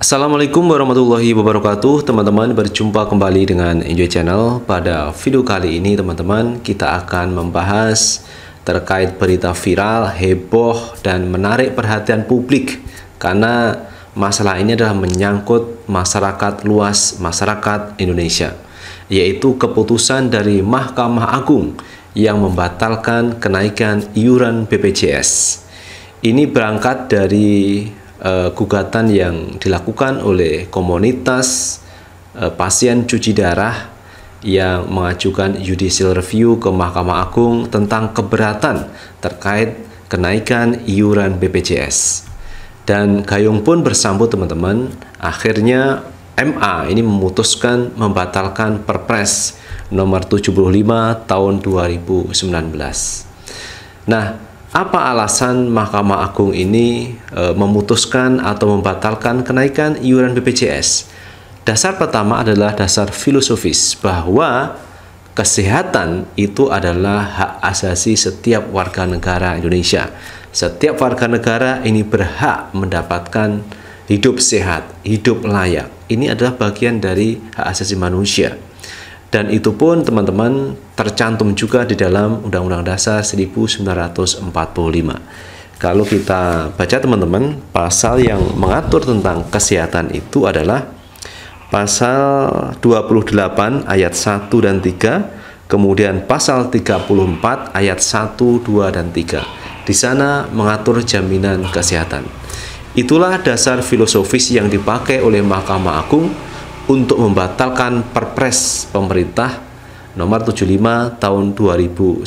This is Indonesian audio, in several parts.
Assalamualaikum warahmatullahi wabarakatuh Teman-teman berjumpa kembali dengan Enjoy Channel Pada video kali ini teman-teman kita akan membahas terkait berita viral, heboh, dan menarik perhatian publik Karena masalah ini adalah menyangkut masyarakat luas, masyarakat Indonesia Yaitu keputusan dari Mahkamah Agung yang membatalkan kenaikan iuran BPJS. Ini berangkat dari uh, gugatan yang dilakukan oleh komunitas uh, pasien cuci darah yang mengajukan judicial review ke Mahkamah Agung tentang keberatan terkait kenaikan iuran BPJS. Dan Gayung pun bersambut teman-teman, akhirnya MA ini memutuskan membatalkan Perpres nomor 75 tahun 2019. Nah, apa alasan Mahkamah Agung ini e, memutuskan atau membatalkan kenaikan iuran BPJS? Dasar pertama adalah dasar filosofis bahwa kesehatan itu adalah hak asasi setiap warga negara Indonesia. Setiap warga negara ini berhak mendapatkan hidup sehat, hidup layak. Ini adalah bagian dari hak asasi manusia dan itu pun teman-teman tercantum juga di dalam Undang-Undang Dasar 1945. Kalau kita baca teman-teman, pasal yang mengatur tentang kesehatan itu adalah pasal 28 ayat 1 dan 3, kemudian pasal 34 ayat 1, 2 dan 3. Di sana mengatur jaminan kesehatan. Itulah dasar filosofis yang dipakai oleh Mahkamah Agung untuk membatalkan Perpres pemerintah nomor 75 tahun 2019.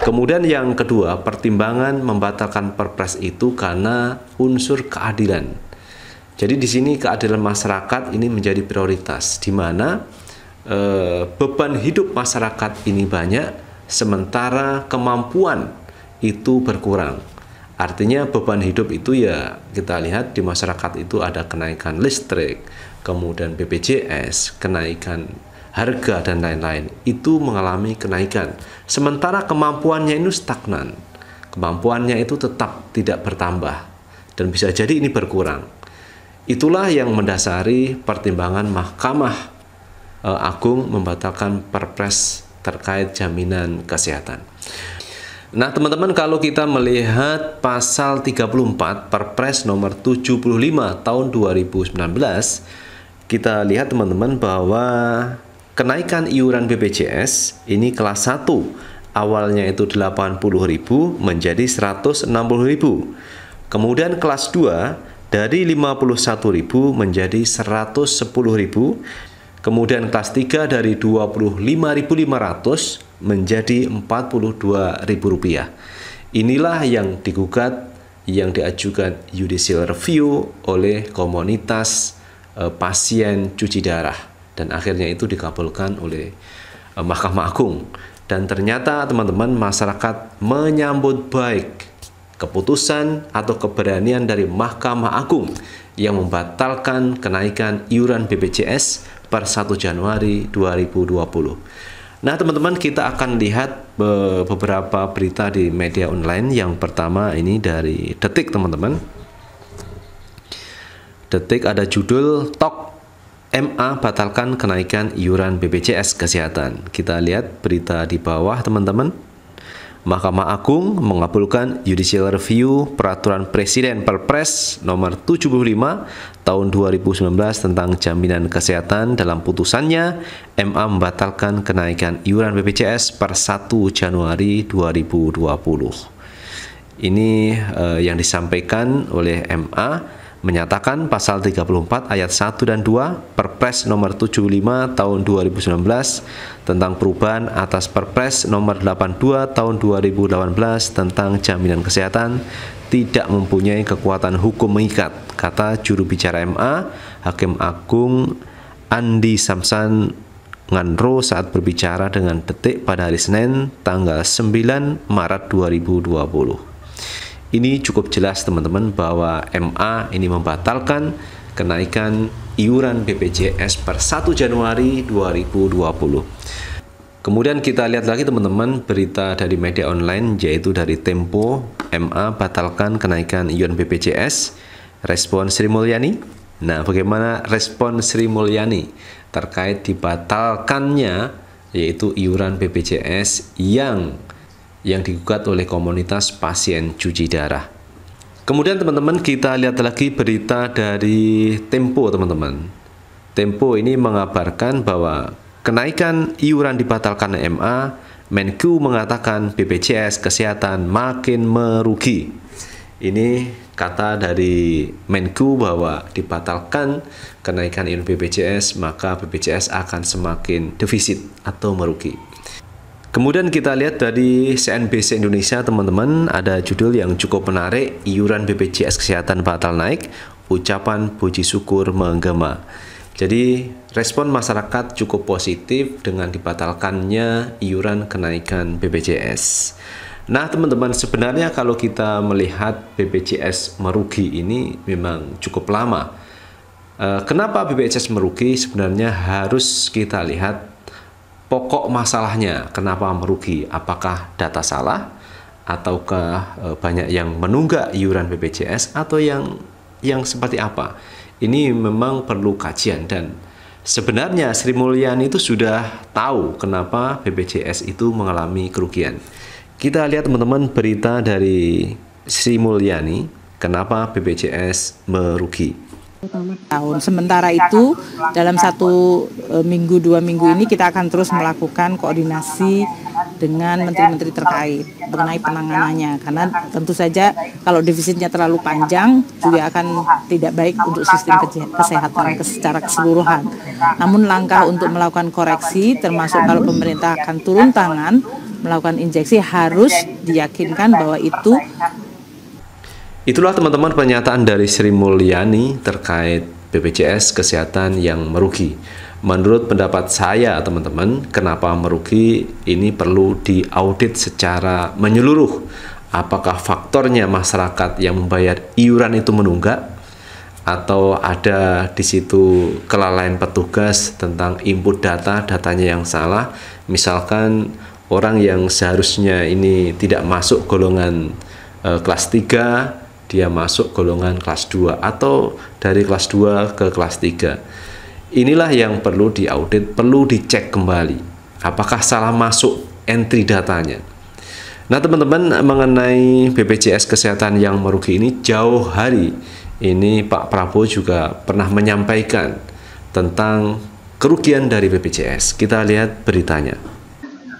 Kemudian yang kedua, pertimbangan membatalkan Perpres itu karena unsur keadilan. Jadi di sini keadilan masyarakat ini menjadi prioritas di mana e, beban hidup masyarakat ini banyak sementara kemampuan itu berkurang. Artinya beban hidup itu ya kita lihat di masyarakat itu ada kenaikan listrik, kemudian BPJS, kenaikan harga dan lain-lain itu mengalami kenaikan. Sementara kemampuannya itu stagnan. Kemampuannya itu tetap tidak bertambah dan bisa jadi ini berkurang. Itulah yang mendasari pertimbangan Mahkamah eh, Agung membatalkan Perpres terkait jaminan kesehatan. Nah, teman-teman kalau kita melihat pasal 34 Perpres nomor 75 tahun 2019, kita lihat teman-teman bahwa kenaikan iuran BPJS ini kelas 1 awalnya itu 80.000 menjadi 160.000. Kemudian kelas 2 dari 51.000 menjadi 110.000. Kemudian kelas 3 dari 25.500 menjadi Rp42.000. Inilah yang digugat yang diajukan judicial review oleh komunitas e, pasien cuci darah dan akhirnya itu dikabulkan oleh e, Mahkamah Agung dan ternyata teman-teman masyarakat menyambut baik keputusan atau keberanian dari Mahkamah Agung yang membatalkan kenaikan iuran BPJS per 1 Januari 2020. Nah, teman-teman, kita akan lihat beberapa berita di media online. Yang pertama ini dari Detik, teman-teman. Detik ada judul Tok MA batalkan kenaikan iuran BPJS Kesehatan. Kita lihat berita di bawah, teman-teman. Mahkamah Agung mengabulkan judicial review peraturan Presiden Perpres nomor 75 tahun 2019 tentang jaminan kesehatan dalam putusannya MA membatalkan kenaikan iuran BPJS per 1 Januari 2020. Ini uh, yang disampaikan oleh MA menyatakan pasal 34 ayat 1 dan 2 Perpres nomor 75 tahun 2019 tentang perubahan atas Perpres nomor 82 tahun 2018 tentang jaminan kesehatan tidak mempunyai kekuatan hukum mengikat, kata juru bicara MA, Hakim Agung Andi Samsan Nganro saat berbicara dengan detik pada hari Senin tanggal 9 Maret 2020. Ini cukup jelas teman-teman bahwa MA ini membatalkan kenaikan iuran BPJS per 1 Januari 2020. Kemudian kita lihat lagi teman-teman berita dari media online yaitu dari Tempo, MA batalkan kenaikan iuran BPJS, respon Sri Mulyani. Nah, bagaimana respon Sri Mulyani terkait dibatalkannya yaitu iuran BPJS yang yang digugat oleh komunitas pasien cuci darah. Kemudian teman-teman kita lihat lagi berita dari Tempo teman-teman. Tempo ini mengabarkan bahwa kenaikan iuran dibatalkan MA, Menku mengatakan BPJS Kesehatan makin merugi. Ini kata dari Menku bahwa dibatalkan kenaikan iuran BPJS maka BPJS akan semakin defisit atau merugi. Kemudian kita lihat dari CNBC Indonesia teman-teman ada judul yang cukup menarik iuran BPJS Kesehatan batal naik ucapan puji syukur menggema. Jadi respon masyarakat cukup positif dengan dibatalkannya iuran kenaikan BPJS. Nah teman-teman sebenarnya kalau kita melihat BPJS merugi ini memang cukup lama. Eh, kenapa BPJS merugi sebenarnya harus kita lihat pokok masalahnya kenapa merugi apakah data salah ataukah e, banyak yang menunggak iuran BPJS atau yang yang seperti apa ini memang perlu kajian dan sebenarnya Sri Mulyani itu sudah tahu kenapa BPJS itu mengalami kerugian kita lihat teman-teman berita dari Sri Mulyani kenapa BPJS merugi tahun. Sementara itu dalam satu e, minggu dua minggu ini kita akan terus melakukan koordinasi dengan menteri-menteri terkait mengenai penanganannya karena tentu saja kalau defisitnya terlalu panjang juga akan tidak baik untuk sistem kesehatan secara keseluruhan. Namun langkah untuk melakukan koreksi termasuk kalau pemerintah akan turun tangan melakukan injeksi harus diyakinkan bahwa itu Itulah teman-teman pernyataan dari Sri Mulyani terkait BPJS kesehatan yang merugi. Menurut pendapat saya, teman-teman, kenapa merugi ini perlu diaudit secara menyeluruh. Apakah faktornya masyarakat yang membayar iuran itu menunggak atau ada di situ kelalaian petugas tentang input data, datanya yang salah. Misalkan orang yang seharusnya ini tidak masuk golongan eh, kelas 3 dia masuk golongan kelas 2 atau dari kelas 2 ke kelas 3. Inilah yang perlu diaudit, perlu dicek kembali. Apakah salah masuk entry datanya? Nah, teman-teman, mengenai BPJS kesehatan yang merugi ini jauh hari ini Pak Prabowo juga pernah menyampaikan tentang kerugian dari BPJS. Kita lihat beritanya.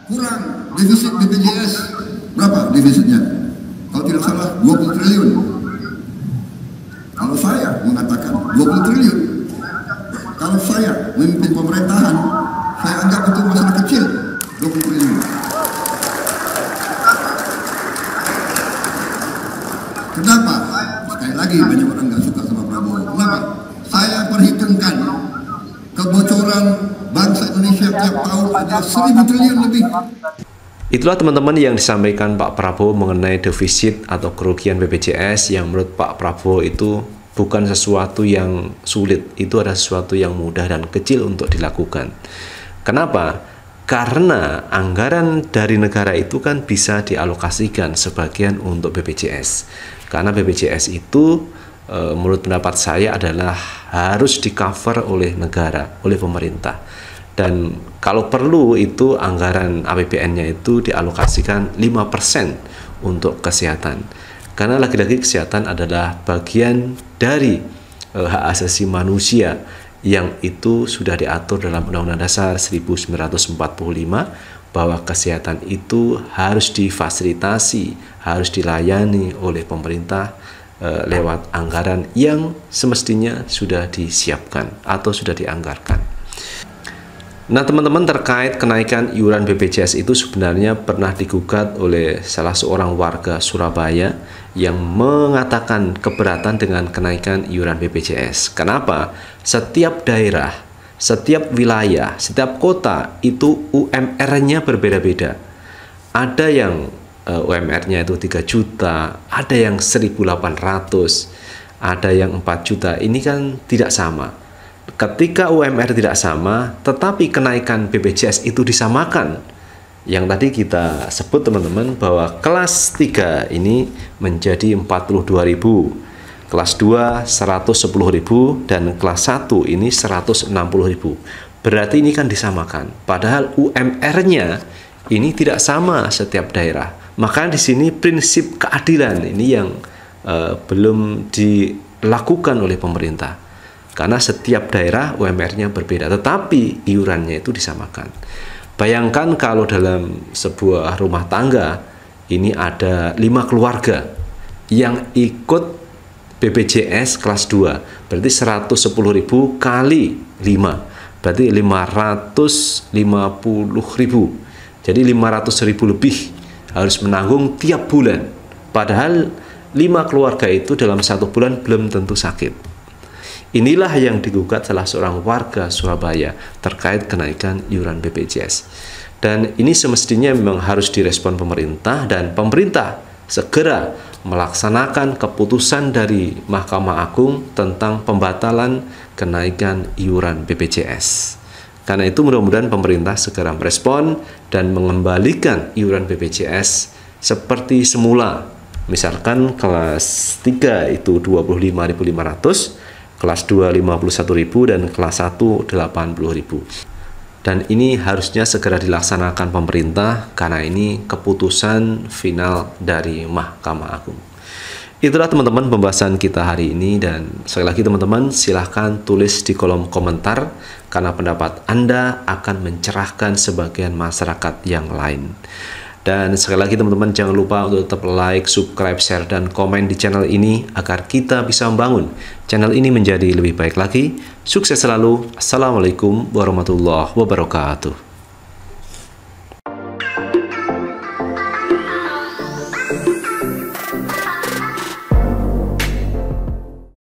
Kurang defisit BPJS berapa defisitnya? Kalau tidak salah 20 triliun. Kalau saya mengatakan 20 triliun, kalau saya memimpin pemerintahan, saya anggap itu masalah kecil 20 triliun. Kenapa? Sekali lagi banyak orang nggak suka sama Prabowo. Kenapa? Saya perhitungkan kebocoran bangsa Indonesia tiap tahun ada 1000 triliun lebih. Itulah teman-teman yang disampaikan Pak Prabowo mengenai defisit atau kerugian BPJS yang menurut Pak Prabowo itu bukan sesuatu yang sulit, itu adalah sesuatu yang mudah dan kecil untuk dilakukan. Kenapa? Karena anggaran dari negara itu kan bisa dialokasikan sebagian untuk BPJS. Karena BPJS itu eh, menurut pendapat saya adalah harus di-cover oleh negara, oleh pemerintah dan kalau perlu itu anggaran APBN-nya itu dialokasikan 5% untuk kesehatan. Karena lagi-lagi kesehatan adalah bagian dari uh, hak asasi manusia yang itu sudah diatur dalam Undang-Undang Dasar 1945 bahwa kesehatan itu harus difasilitasi, harus dilayani oleh pemerintah e, lewat anggaran yang semestinya sudah disiapkan atau sudah dianggarkan. Nah, teman-teman terkait kenaikan iuran BPJS itu sebenarnya pernah digugat oleh salah seorang warga Surabaya yang mengatakan keberatan dengan kenaikan iuran BPJS. Kenapa? Setiap daerah, setiap wilayah, setiap kota itu UMR-nya berbeda-beda. Ada yang uh, eh, UMR-nya itu 3 juta, ada yang 1.800, ada yang 4 juta. Ini kan tidak sama ketika UMR tidak sama, tetapi kenaikan BPJS itu disamakan. Yang tadi kita sebut teman-teman bahwa kelas 3 ini menjadi 42.000, kelas 2 110.000 dan kelas 1 ini 160.000. Berarti ini kan disamakan. Padahal UMR-nya ini tidak sama setiap daerah. Maka di sini prinsip keadilan ini yang uh, belum dilakukan oleh pemerintah karena setiap daerah UMR-nya berbeda, tetapi iurannya itu disamakan. Bayangkan kalau dalam sebuah rumah tangga ini ada lima keluarga yang ikut BPJS kelas 2 berarti 110.000 kali 5 berarti 550.000 jadi 500.000 lebih harus menanggung tiap bulan padahal lima keluarga itu dalam satu bulan belum tentu sakit Inilah yang digugat salah seorang warga Surabaya terkait kenaikan iuran BPJS. Dan ini semestinya memang harus direspon pemerintah dan pemerintah segera melaksanakan keputusan dari Mahkamah Agung tentang pembatalan kenaikan iuran BPJS. Karena itu mudah-mudahan pemerintah segera merespon dan mengembalikan iuran BPJS seperti semula. Misalkan kelas 3 itu 25.500 kelas 2 51.000 dan kelas 1 80.000. Dan ini harusnya segera dilaksanakan pemerintah karena ini keputusan final dari Mahkamah Agung. Itulah teman-teman pembahasan kita hari ini dan sekali lagi teman-teman silahkan tulis di kolom komentar karena pendapat Anda akan mencerahkan sebagian masyarakat yang lain. Dan sekali lagi teman-teman jangan lupa untuk tetap like, subscribe, share, dan komen di channel ini agar kita bisa membangun channel ini menjadi lebih baik lagi. Sukses selalu. Assalamualaikum warahmatullahi wabarakatuh.